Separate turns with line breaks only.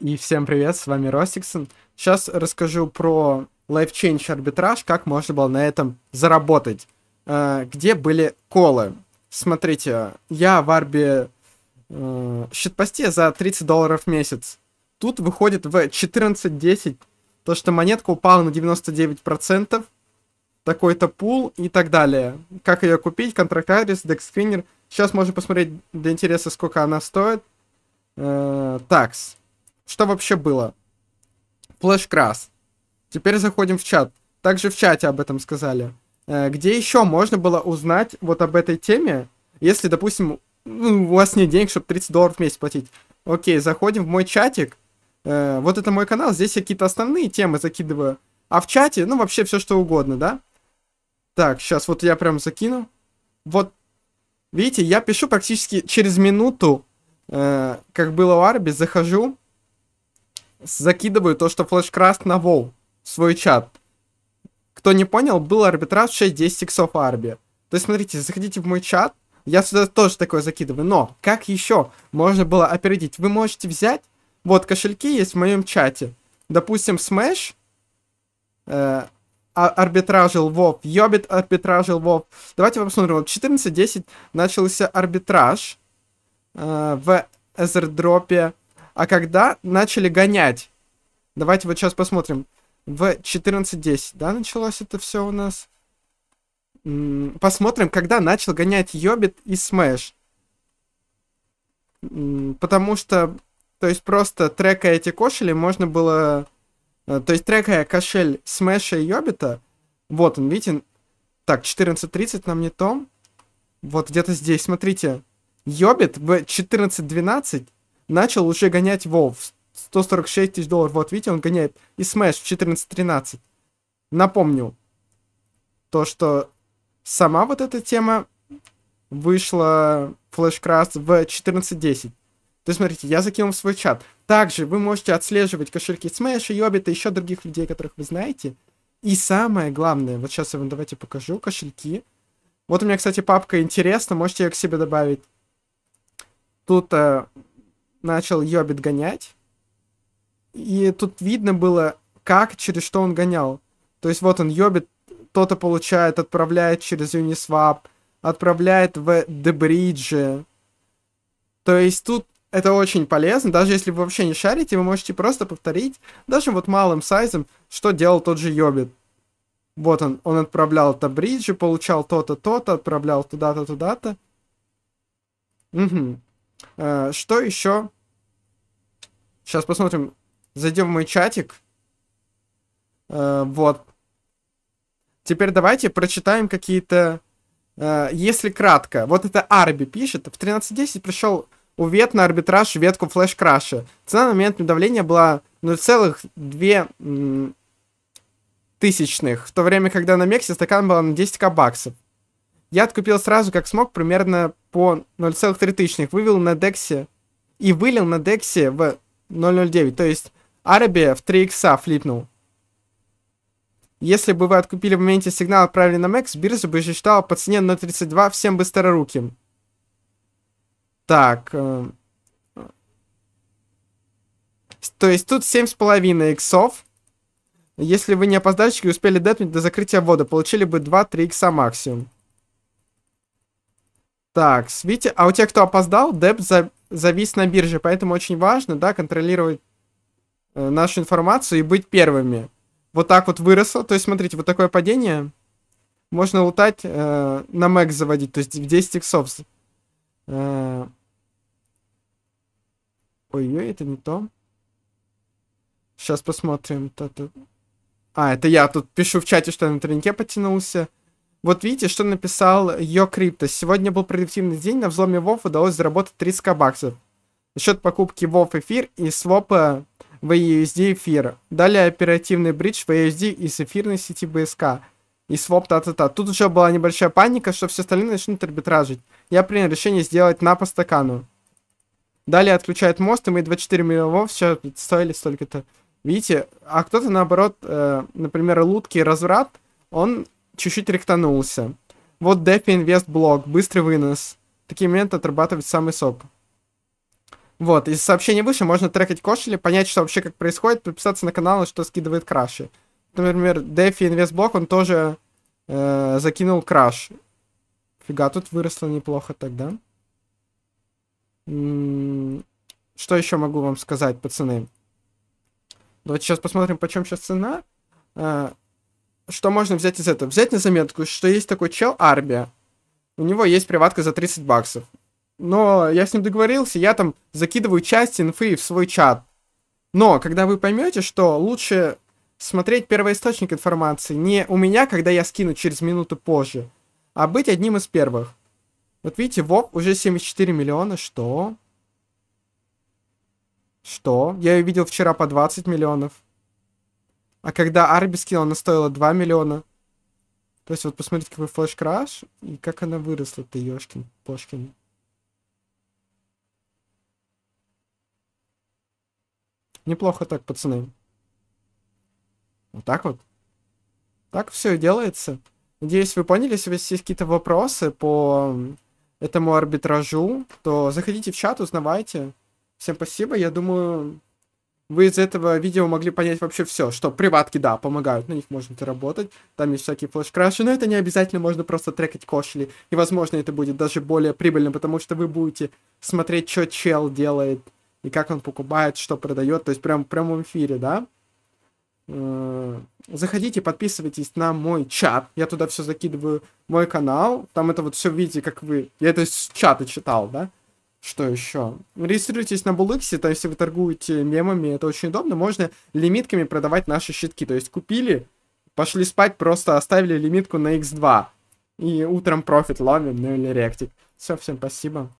И всем привет, с вами Ростиксон. Сейчас расскажу про Life Change Arbitrage, как можно было на этом заработать. Э, где были колы? Смотрите, я в арби э, щитпосте за 30 долларов в месяц. Тут выходит в 14.10 то, что монетка упала на 99%, такой-то пул и так далее. Как ее купить, контракт адрес, декскринер. Сейчас можно посмотреть для интереса, сколько она стоит. Э, такс. Что вообще было? Флэш-крас. Теперь заходим в чат. Также в чате об этом сказали. Э, где еще можно было узнать вот об этой теме, если, допустим, ну, у вас нет денег, чтобы 30 долларов в месяц платить? Окей, заходим в мой чатик. Э, вот это мой канал, здесь я какие-то основные темы закидываю. А в чате, ну, вообще все что угодно, да? Так, сейчас вот я прям закину. Вот, видите, я пишу практически через минуту, э, как было у Арби, захожу, закидываю то, что флешкраст на Вол в свой чат. Кто не понял, был арбитраж 6-10 иксов арби. То есть, смотрите, заходите в мой чат, я сюда тоже такое закидываю. Но как еще можно было опередить? Вы можете взять, вот кошельки есть в моем чате. Допустим, Smash, э, а, арбитражил Вов, Йобит арбитражил Вов. Давайте посмотрим. Вот 14-10 начался арбитраж э, в эзердропе а когда начали гонять. Давайте вот сейчас посмотрим. В 14.10, да, началось это все у нас? Посмотрим, когда начал гонять Йобит и Смэш. Потому что, то есть просто трека эти кошели можно было... Э, то есть трека кошель Смэша и Йобита, вот он, видите, так, 14.30 нам не том. Вот где-то здесь, смотрите. Йобит в 14.12 начал уже гонять WoW. 146 тысяч долларов, вот видите, он гоняет. И Smash в 1413 Напомню, то, что сама вот эта тема вышла Flash в 14.10. То есть, смотрите, я закинул в свой чат. Также вы можете отслеживать кошельки Smash, Yobit и еще других людей, которых вы знаете. И самое главное, вот сейчас я вам давайте покажу кошельки. Вот у меня, кстати, папка интересно, можете ее к себе добавить. Тут э, начал Йобит гонять. И тут видно было, как, через что он гонял. То есть вот он, Йобит, то-то получает, отправляет через Uniswap, отправляет в Дебриджи. То есть тут это очень полезно, даже если вы вообще не шарите, вы можете просто повторить, даже вот малым сайзом, что делал тот же Йобит. Вот он, он отправлял это бриджи, получал то-то, то-то, отправлял туда-то, туда-то. Угу. Э, что еще? Сейчас посмотрим. Зайдем в мой чатик. Э, вот. Теперь давайте прочитаем какие-то... Э, если кратко. Вот это Арби пишет. В 13.10 пришел увет на арбитраж ветку флеш-краша. Цена на момент давления была 0,2 тысячных, в то время, когда на Мексе стакан был на 10к баксов. Я откупил сразу, как смог, примерно по 0,3 вывел на дексе и вылил на дексе в 0,09. То есть Арабия в 3 икса флипнул. Если бы вы откупили в моменте сигнал, отправили на Мэкс, биржа бы считала по цене 0.32 всем быстроруким. Так. Э, то есть тут 7,5 иксов. Если вы не опоздальщики и успели детнуть до закрытия ввода, получили бы 2-3 икса максимум. Так, видите, а у тех, кто опоздал, деп за, завис на бирже, поэтому очень важно, да, контролировать э, нашу информацию и быть первыми. Вот так вот выросло, то есть, смотрите, вот такое падение, можно лутать, э, на мэк заводить, то есть в 10 иксов. Э, ой-ой, это не то. Сейчас посмотрим. А, это я тут пишу в чате, что я на тройнике потянулся. Вот видите, что написал ее Крипто. Сегодня был продуктивный день, на взломе Вов, удалось заработать 30к баксов. За счет покупки Вов эфир и свопа в EUSD эфира. Далее оперативный бридж в EUSD из эфирной сети БСК. И своп та-та-та. Тут уже была небольшая паника, что все остальные начнут арбитражить. Я принял решение сделать на по стакану. Далее отключает мост, и мы 24 миллиона сейчас стоили столько-то. Видите, а кто-то наоборот, э, например, лутки разврат, он чуть-чуть ректанулся. Вот Дефи Инвест блок, быстрый вынос. Такие моменты отрабатывать самый соп. Вот, из сообщения выше можно трекать кошели, понять, что вообще как происходит, подписаться на канал, что скидывает краши. Например, Дефи Инвест блок, он тоже э, закинул краш. Фига, тут выросло неплохо тогда. М м-м, -м что еще могу вам сказать, пацаны? Давайте сейчас посмотрим, почем сейчас цена. А что можно взять из этого? Взять на заметку, что есть такой чел Арбия. У него есть приватка за 30 баксов. Но я с ним договорился, я там закидываю часть инфы в свой чат. Но когда вы поймете, что лучше смотреть первоисточник информации не у меня, когда я скину через минуту позже, а быть одним из первых. Вот видите, ВОП уже 74 миллиона, что? Что? Я ее видел вчера по 20 миллионов. А когда Арби скинул, она стоила 2 миллиона. То есть вот посмотрите, какой флеш-краш, и как она выросла, ты ёшкин, Пошкин. Неплохо так, пацаны. Вот так вот. Так все и делается. Надеюсь, вы поняли, если у вас есть какие-то вопросы по этому арбитражу, то заходите в чат, узнавайте. Всем спасибо, я думаю, вы из этого видео могли понять вообще все, что приватки, да, помогают, на них можно работать, там есть всякие флеш-краши, но это не обязательно, можно просто трекать кошели, и, возможно, это будет даже более прибыльно, потому что вы будете смотреть, что чел делает, и как он покупает, что продает, то есть прям, прям в эфире, да? Э, заходите, подписывайтесь на мой чат, я туда все закидываю, мой канал, там это вот все видите, как вы, я это с чата читал, да? Что еще? Регистрируйтесь на Bullix, там если вы торгуете мемами, это очень удобно. Можно лимитками продавать наши щитки. То есть купили, пошли спать, просто оставили лимитку на x2. И утром профит ловим, ну или ректик. Все, всем спасибо.